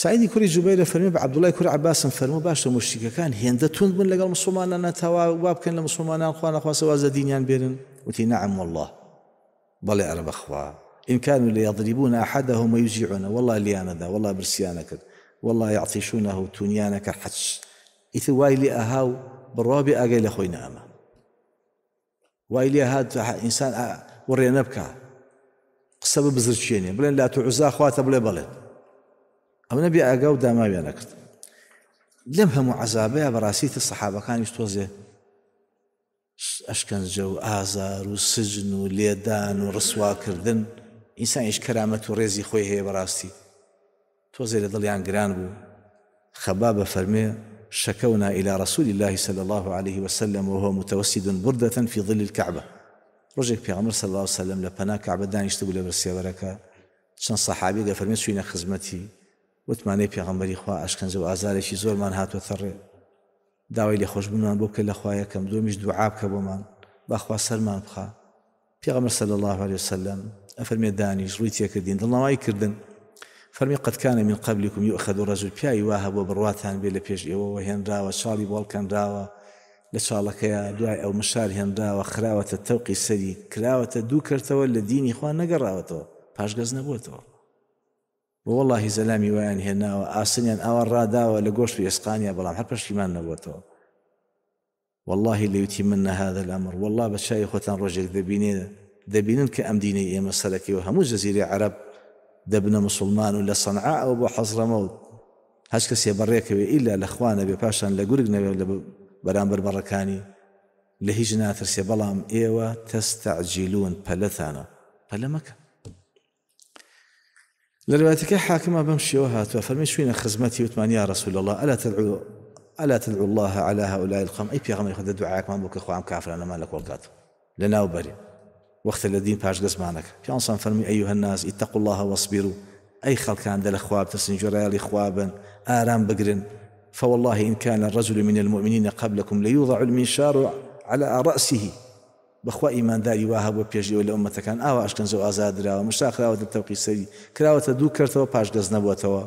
سعيد كوري جوبیر فرمي عبد الله كوري عباس فرمو باش تو مشتیکەکان هێندە تند بن لەگەڵ مسلمانانە تاوا و خوانا خوانا خوانا خوانا خوانا خوانا خوانا خوانا خوانا خوانا نعم والله خوانا خوانا خوانا إن كانوا ليضربون أحدهم خوانا والله خوانا ذا والله خوانا خوانا والله يعطشونه خوانا خوانا خوانا خوانا أهاو خوانا خوانا خوانا خوانا خوانا هاد إنسان ورينا خوانا خوانا خوانا بلين لا خوانا أخواته بلين بلين او نبي أجاو دا ما نەکرد لەم لم هم بەڕاستیتە سەحابەکانیش تۆزێ ئەشکەنجە كان ئازار و سجن و لێدان و ڕسواکردن ئینسانیش کەرامەت و ڕێزی خۆی هەیە براسي تۆزێ لە يان گران بوو خەبا شكونا إلى رسول الله صلى الله عليه وسلم وهو متوسد بردة في ظل الكعبة رجل في عمر صلى الله عليه وسلم لبنا كعبة دانيش تقول برسي بركة شن صحابي قال فرمي شوينا خزمتي وتمانەی پێغمبەری خوا ئەشکەنز و ئازارێکی زۆرمان هاتووە تەڕێ داوای لە خۆشببوومان بۆ کە لە خوایەکەم دومیش دوعاب کە بۆمان باخوا سەرمان بخە پێغمە سەل الله عليه وسلم ئەفەرمێ دانیش ڕووی تێکردین دڵناوای کردن فەرمی قەتکانە من قبلكم و ئەخەد و ڕزول پیاوی وا هەبوو بڕواتان بێ لە پێش ئێوەوە هێنراوە چاڵی بۆڵکەنراوە لە چاڵەکەیە دوای ئەو مشار هێنراوە خراوەتە تەوقی سەری کراوەتە دوو کردەوە لە دینی خوا نەگەڕاوەتەوە پاشگەز نەبووتەوە زلامي وين هنا هێناوە او الرادا ولا قوش في اسقانيا ئێسقانیا بەڵام هەر پشتیمان نەبووتەوە والله اللي يتمنى هذا الأمر والله بس شای خۆتان رجل ذبيني دەبینن کە ئەم دینەی ئێمە سەرەکەیەوە هەموو جزيري عرب دبنا مسلمان ولا صنعاء او بو بۆ موت هەچ يا بريك الا الاخوان ابي باشا پاشان لە گورگ نەوێ لە بەرامبەر بەڕەکانی لە هیچ ناترسێ لە ڕواتەکە حاکمە بەم شێوە هاتووە فەرمی شوینە خزمەتی وتمان رسول الله ألا تدعو ألا تدعو الله على هؤلاء القوم أي بيغمي خد ما بوك أخوان كافر أنا مالك ورقات لنا وبري وقت الذين باش قزمانك في أنصان فرمي أيها الناس اتقوا الله واصبروا أي خلق عند الأخواب تسنجر يالي إخوابا آرام بقر فوالله إن كان الرجل من المؤمنين قبلكم ليوضع المنشار على رأسه بەخوا ئیمانداری وا هەبوو پێشیەوە لە ئەمەتەکان ئاوا ئاشکەنج و ئازادراوە مشتاقراوەتە تەوقی سەری کراوەتە دوو کردەوە پاشگەز نەبووتەوە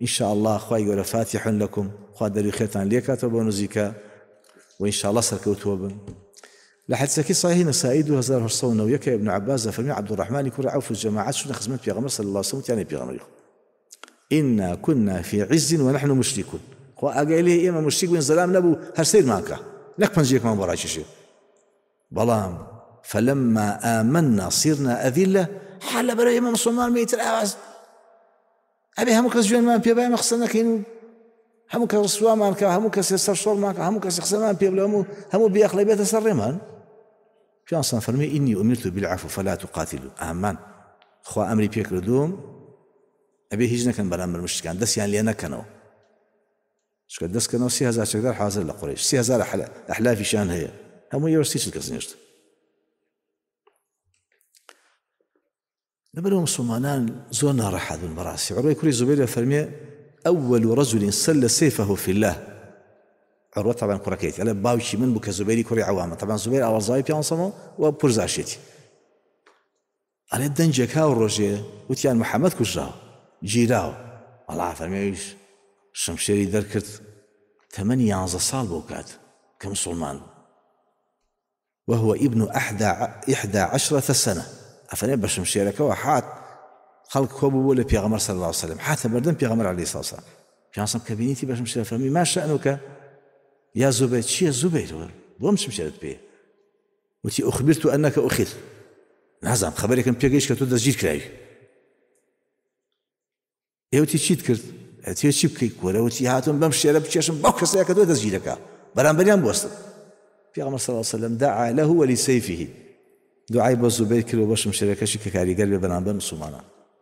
ئینشاء الله خوای گەورە فاتی حن لەکم خوا دەریخێتان لێکاتەوە بۆ نزیکە و ئینشاءله سەرکەوتووە بن لە حسەکی صحیح نسائی 1991 ابن عباس فرمی عبدالرحمن كرة عوف الجماعات شنو خزمت پیغمبر صلى الله عليه وسلم يعني پیغمبر إنا كنا في عز نحن مشركون خو أقايله إما مشرك من زلام نبو هر سير معك لك پنجيك من براجي شيء بەڵام فەلمما ئامەنا سیرنا ئەڤیلە حال لە بەرەوەی مە مسلمان بێتتر ئاواز ئەبێ هەموو کەس جوێنمان پێبای مە قسە نەکەین و هەموو کە سووامان کە هەموو کەسێ سەر شۆڵماکە هەموو کەس قسەمان پێ بڵێ همو هەموو بیاخڵی بيت سر ڕێمان في فەرمی فرمي إني أمرت بالعفو فەلات و قاتیل و ئامان خوا ئەمری پێکردوم ئەبێ هیچ نەکەن بەرامبەر مشتکان دەستیان يعني لێ نەکەنەوە شکە دەستکەنەوە سی هزار چەکدار حاضر لە قڕیش سی في شان هي Amo jau ir izlikas nešķi. لبنو مسلمانان زون راح هذو المراسي عروة كوري زبير فرمي أول رجل سل سيفه في الله عروة طبعا كوركيتي على باوشي من بك زبيري كوري عوامة طبعا زبير أول زاي بيان صمو وبرزاشيتي على الدنجك هاو الرجي وتيان محمد كجراو جيراو الله فرمي ايش شمشيري دركت ثمانية عزة صال بوكات كمسلمان وهو ابن أحدى إحدى عشرة سنة أفنى بشم شيرك وحات خلق كوبو ولا بيغمر صلى الله عليه وسلم حتى بردن بيغمر عليه الصلاة والسلام پیانسم کەبینیتی باش شێ فەرمی ما شأنك يا زوبێت شي زوبێت بۆم چم شێت پێ وتی ئۆخبرت و ئەنەکە ئۆخیر نازام خبرێکم پێگەیش کە تۆ دەستگیر کراوی ئێوتی چیت تي ئەتێ چی بکەیت وتي هاتم بمشي شێرە بچێشم بوكس يا کە تۆ دەستگیرەکە بريان بستم في پیغمبر صلى الله عليه وسلم دعا له ولسيفه دعاء بۆ زوبەی کرد بەشم شرەکەشی کە کاریگەر بێ بەنامبەر مسلمانان